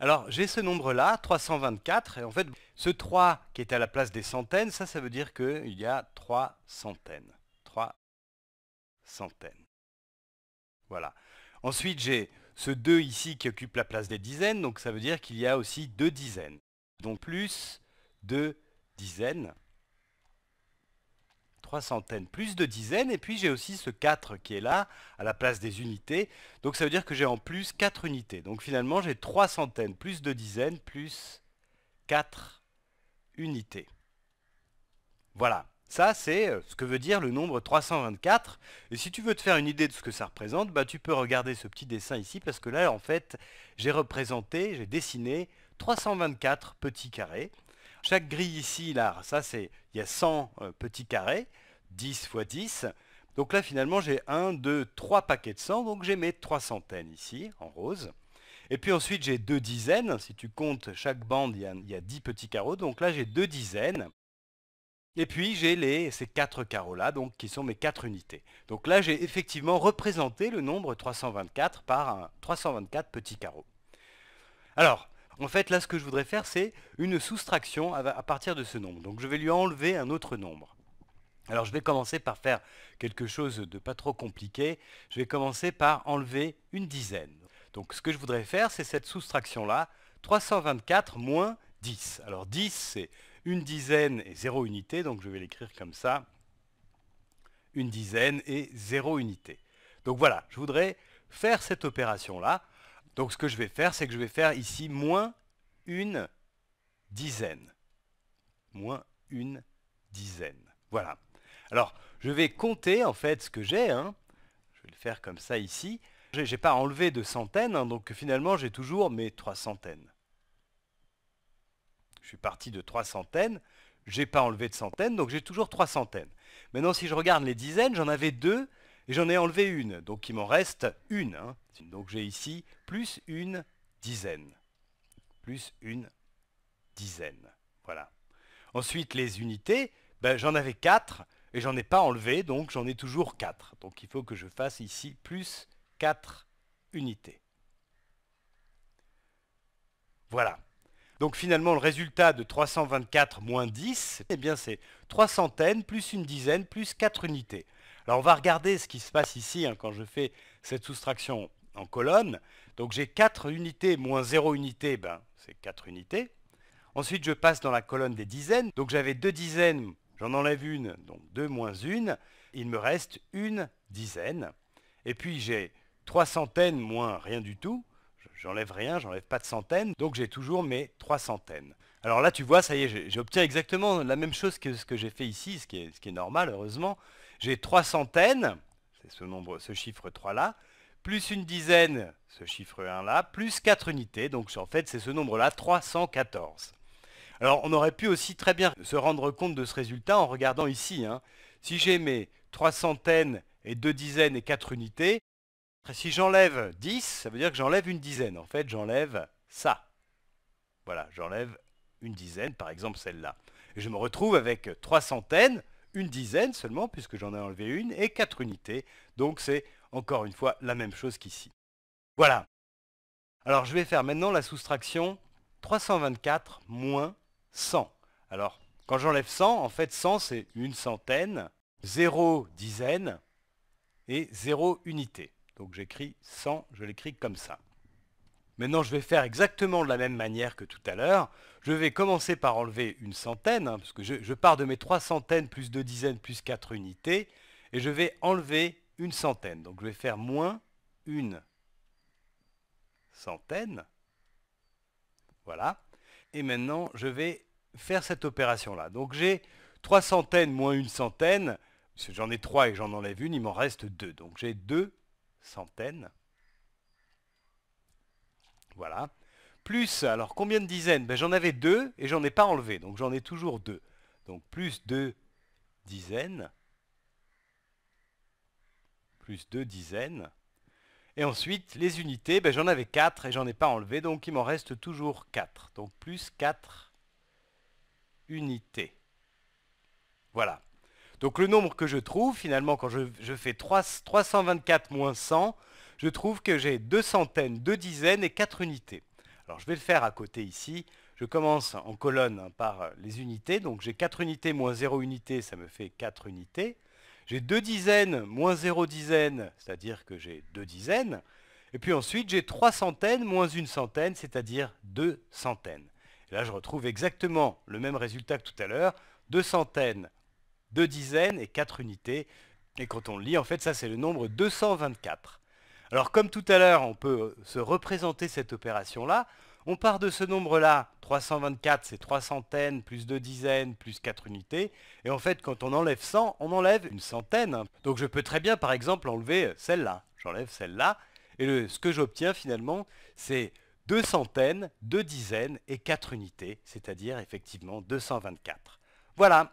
Alors j'ai ce nombre-là, 324, et en fait ce 3 qui est à la place des centaines, ça ça veut dire qu'il y a 3 centaines. 3 centaines. Voilà. Ensuite j'ai ce 2 ici qui occupe la place des dizaines, donc ça veut dire qu'il y a aussi 2 dizaines. Donc plus 2 dizaines centaines, plus de dizaines, et puis j'ai aussi ce 4 qui est là, à la place des unités, donc ça veut dire que j'ai en plus 4 unités. Donc finalement j'ai trois centaines, plus de dizaines, plus 4 unités. Voilà, ça c'est euh, ce que veut dire le nombre 324, et si tu veux te faire une idée de ce que ça représente, bah, tu peux regarder ce petit dessin ici, parce que là en fait j'ai représenté, j'ai dessiné 324 petits carrés, chaque grille ici, là, ça c'est, il y a 100 euh, petits carrés. 10 x 10. Donc là, finalement, j'ai 1, 2, 3 paquets de 100. Donc j'ai mes 3 centaines ici, en rose. Et puis ensuite, j'ai deux dizaines. Si tu comptes chaque bande, il y, a, 10 petits carreaux. Donc là, j'ai deux dizaines. Et puis, j'ai ces 4 carreaux-là, donc qui sont mes 4 unités. Donc là, j'ai effectivement représenté le nombre 324 par un 324 petits carreaux. Alors, en fait, là, ce que je voudrais faire, c'est une soustraction à partir de ce nombre. Donc, je vais lui enlever un autre nombre. Alors je vais commencer par faire quelque chose de pas trop compliqué. Je vais commencer par enlever une dizaine. Donc ce que je voudrais faire, c'est cette soustraction-là, 324 moins 10. Alors 10, c'est une dizaine et 0 unité, donc je vais l'écrire comme ça. Une dizaine et 0 unité. Donc voilà, je voudrais faire cette opération-là. Donc ce que je vais faire, c'est que je vais faire ici moins une dizaine. Moins une dizaine. Voilà. Alors, je vais compter en fait ce que j'ai. Hein. Je vais le faire comme ça ici. Je n'ai pas enlevé de centaines, hein, donc finalement j'ai toujours mes trois centaines. Je suis parti de trois centaines. J'ai pas enlevé de centaines, donc j'ai toujours trois centaines. Maintenant, si je regarde les dizaines, j'en avais deux et j'en ai enlevé une. Donc il m'en reste une. Hein. Donc j'ai ici plus une dizaine. Plus une dizaine. Voilà. Ensuite, les unités, ben, j'en avais 4 et j'en ai pas enlevé, donc j'en ai toujours 4. Donc il faut que je fasse ici plus 4 unités. Voilà. Donc finalement, le résultat de 324 moins 10, eh bien c'est 3 centaines plus une dizaine plus 4 unités. Alors on va regarder ce qui se passe ici hein, quand je fais cette soustraction en colonne. Donc j'ai 4 unités moins 0 unité, ben, c'est 4 unités. Ensuite je passe dans la colonne des dizaines. Donc j'avais 2 dizaines J'en enlève une, donc 2 moins 1. Il me reste une dizaine. Et puis j'ai 3 centaines moins rien du tout. J'enlève rien, j'enlève pas de centaines. Donc j'ai toujours mes 3 centaines. Alors là, tu vois, ça y est, j'obtiens exactement la même chose que ce que j'ai fait ici, ce qui, est, normal, heureusement. J'ai 3 centaines, c'est ce, nombre, ce chiffre 3-là, plus une dizaine, ce chiffre 1-là, plus 4 unités. Donc en fait, c'est ce nombre-là, 314. Alors on aurait pu aussi très bien se rendre compte de ce résultat en regardant ici. Hein. Si j'ai mes trois centaines et deux dizaines et quatre unités, si j'enlève 10, ça veut dire que j'enlève une dizaine. En fait, j'enlève ça. Voilà, j'enlève une dizaine, par exemple celle-là. Et je me retrouve avec trois centaines, une dizaine seulement, puisque j'en ai enlevé une, et quatre unités. Donc c'est encore une fois la même chose qu'ici. Voilà. Alors je vais faire maintenant la soustraction 324 moins 100. Alors, quand j'enlève 100, en fait 100 c'est une centaine, 0 dizaine et 0 unité. Donc j'écris 100, je l'écris comme ça. Maintenant je vais faire exactement de la même manière que tout à l'heure. Je vais commencer par enlever une centaine, hein, parce que je, pars de mes 3 centaines plus 2 dizaines plus 4 unités, et je vais enlever une centaine. Donc je vais faire moins une centaine. Voilà. Et maintenant je vais faire cette opération-là. Donc j'ai trois centaines moins une centaine. J'en ai trois et j'en enlève une, il m'en reste deux. Donc j'ai deux centaines. Voilà. Plus, alors combien de dizaines ben, J'en avais deux et j'en ai pas enlevé. Donc j'en ai toujours deux. Donc plus deux dizaines. Plus deux dizaines. Et ensuite, les unités, ben, j'en avais quatre et j'en ai pas enlevé. Donc il m'en reste toujours 4 Donc plus quatre voilà. Donc le nombre que je trouve, finalement, quand je, fais 324 moins 100, je trouve que j'ai deux centaines, deux dizaines et quatre unités. Alors je vais le faire à côté ici. Je commence en colonne hein, par les unités. Donc j'ai quatre unités moins 0 unités, ça me fait 4 unités. J'ai deux dizaines moins 0 dizaines, c'est-à-dire que j'ai deux dizaines. Et puis ensuite, j'ai trois centaines moins une centaine, c'est-à-dire deux centaines. Et là, je retrouve exactement le même résultat que tout à l'heure. Deux centaines, deux dizaines et quatre unités. Et quand on le lit, en fait, ça, c'est le nombre 224. Alors, comme tout à l'heure, on peut euh, se représenter cette opération-là. On part de ce nombre-là, 324, c'est 3 centaines, plus 2 dizaines, plus 4 unités. Et en fait, quand on enlève 100, on enlève une centaine. Donc je peux très bien, par exemple, enlever euh, celle-là. J'enlève celle-là. Et ce que j'obtiens finalement, c'est deux centaines, deux dizaines et quatre unités, c'est-à-dire effectivement 224. Voilà